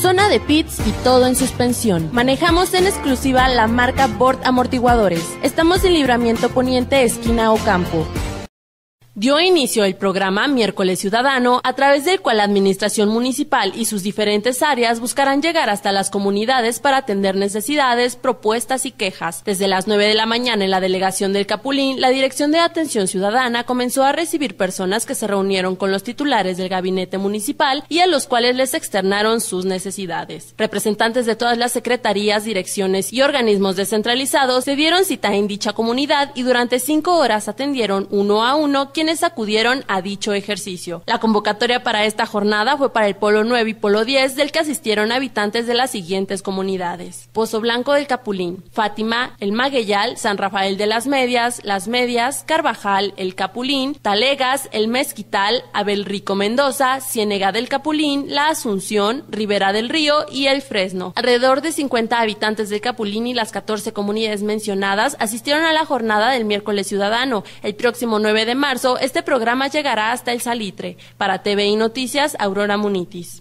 zona de pits y todo en suspensión. Manejamos en exclusiva la marca Bord Amortiguadores. Estamos en Libramiento Poniente, esquina o campo dio inicio el programa Miércoles Ciudadano, a través del cual la Administración Municipal y sus diferentes áreas buscarán llegar hasta las comunidades para atender necesidades, propuestas y quejas. Desde las 9 de la mañana en la delegación del Capulín, la Dirección de Atención Ciudadana comenzó a recibir personas que se reunieron con los titulares del gabinete municipal y a los cuales les externaron sus necesidades. Representantes de todas las secretarías, direcciones y organismos descentralizados se dieron cita en dicha comunidad y durante cinco horas atendieron uno a uno quienes acudieron a dicho ejercicio. La convocatoria para esta jornada fue para el Polo 9 y Polo 10, del que asistieron habitantes de las siguientes comunidades. Pozo Blanco del Capulín, Fátima, El Maguellal, San Rafael de las Medias, Las Medias, Carvajal, El Capulín, Talegas, El Mezquital, Abel Rico Mendoza, Ciénega del Capulín, La Asunción, Ribera del Río y El Fresno. Alrededor de 50 habitantes del Capulín y las 14 comunidades mencionadas asistieron a la jornada del miércoles ciudadano. El próximo 9 de marzo este programa llegará hasta el salitre. Para TVI Noticias, Aurora Munitis.